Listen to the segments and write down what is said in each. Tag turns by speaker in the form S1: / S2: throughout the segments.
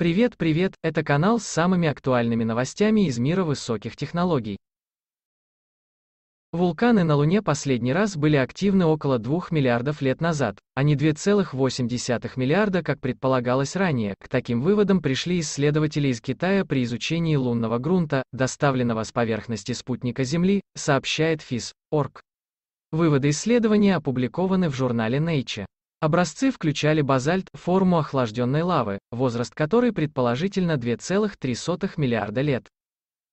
S1: Привет, привет, это канал с самыми актуальными новостями из мира высоких технологий. Вулканы на Луне последний раз были активны около 2 миллиардов лет назад, а не 2,8 миллиарда, как предполагалось ранее. К таким выводам пришли исследователи из Китая при изучении лунного грунта, доставленного с поверхности спутника Земли, сообщает ФИС.орг. Выводы исследования опубликованы в журнале Nature. Образцы включали базальт, форму охлажденной лавы, возраст которой предположительно 2,3 миллиарда лет.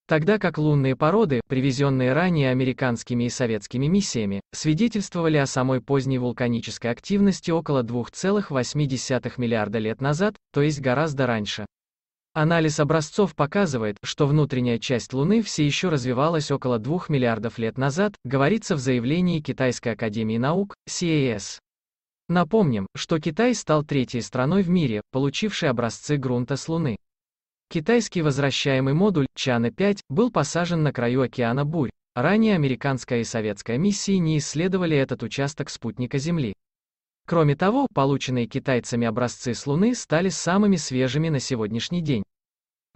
S1: Тогда как лунные породы, привезенные ранее американскими и советскими миссиями, свидетельствовали о самой поздней вулканической активности около 2,8 миллиарда лет назад, то есть гораздо раньше. Анализ образцов показывает, что внутренняя часть Луны все еще развивалась около 2 миллиардов лет назад, говорится в заявлении Китайской Академии Наук, CAS. Напомним, что Китай стал третьей страной в мире, получившей образцы грунта с Луны. Китайский возвращаемый модуль Чана-5 был посажен на краю океана Бурь. Ранее американская и советская миссии не исследовали этот участок спутника Земли. Кроме того, полученные китайцами образцы с Луны стали самыми свежими на сегодняшний день.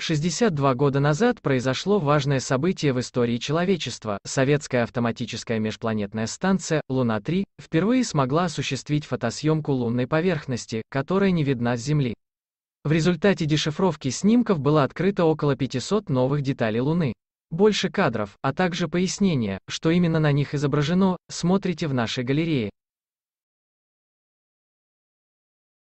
S1: 62 года назад произошло важное событие в истории человечества. Советская автоматическая межпланетная станция «Луна-3» впервые смогла осуществить фотосъемку лунной поверхности, которая не видна с Земли. В результате дешифровки снимков было открыто около 500 новых деталей Луны. Больше кадров, а также пояснения, что именно на них изображено, смотрите в нашей галерее.